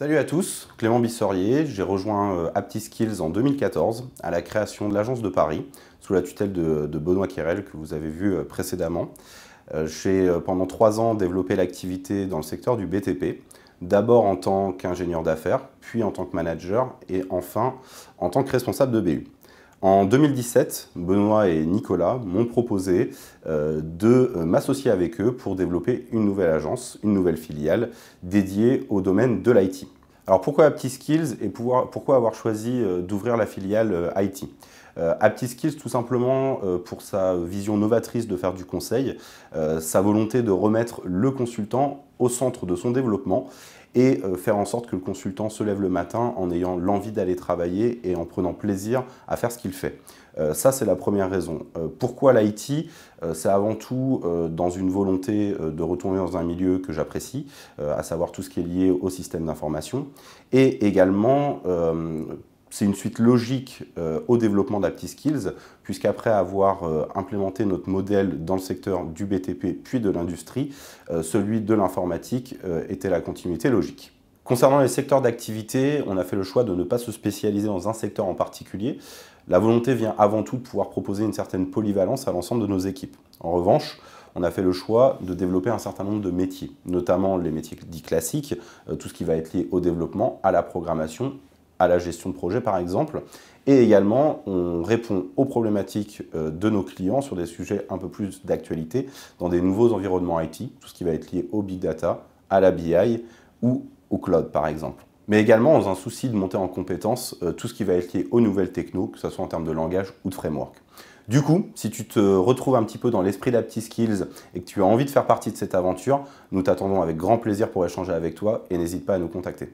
Salut à tous, Clément Bissorier, j'ai rejoint euh, AptiSkills en 2014 à la création de l'agence de Paris sous la tutelle de, Benoît Querel que vous avez vu euh, précédemment. Euh, j'ai pendant trois ans développé l'activité dans le secteur du BTP, d'abord en tant qu'ingénieur d'affaires, puis en tant que manager et enfin en tant que responsable de BU. En 2017, Benoît et Nicolas m'ont proposé euh, de euh, m'associer avec eux pour développer une nouvelle agence, une nouvelle filiale dédiée au domaine de l'IT. Alors pourquoi AptiSkills et pourquoi avoir choisi euh, d'ouvrir la filiale IT AptiSkills tout simplement pour sa vision novatrice de faire du conseil, sa volonté de remettre le consultant au centre de son développement et euh, faire en sorte que le consultant se lève le matin en ayant l'envie d'aller travailler et en prenant plaisir à faire ce qu'il fait. Euh, ça, c'est la première raison. Euh, pourquoi l'IT C'est avant tout dans une volonté de retourner dans un milieu que j'apprécie, à savoir tout ce qui est lié au système d'information, et également c'est une suite logique euh, au développement d'AptiSkills, puisqu'après avoir euh, implémenté notre modèle dans le secteur du BTP puis de l'industrie, euh, celui de l'informatique était la continuité logique. Concernant les secteurs d'activité, on a fait le choix de ne pas se spécialiser dans un secteur en particulier. La volonté vient avant tout de pouvoir proposer une certaine polyvalence à l'ensemble de nos équipes. En revanche, on a fait le choix de développer un certain nombre de métiers, notamment les métiers dits classiques, tout ce qui va être lié au développement, à la programmation à la gestion de projet par exemple. Et également, on répond aux problématiques euh, de nos clients sur des sujets un peu plus d'actualité dans des nouveaux environnements IT, tout ce qui va être lié au big data, à la BI ou au cloud par exemple. Mais également dans un souci de monter en compétence euh, tout ce qui va être lié aux nouvelles techno, que ce soit en termes de langage ou de framework. Du coup, si tu te retrouves un petit peu dans l'esprit d'Apti Skills et que tu as envie de faire partie de cette aventure, nous t'attendons avec grand plaisir pour échanger avec toi et n'hésite pas à nous contacter.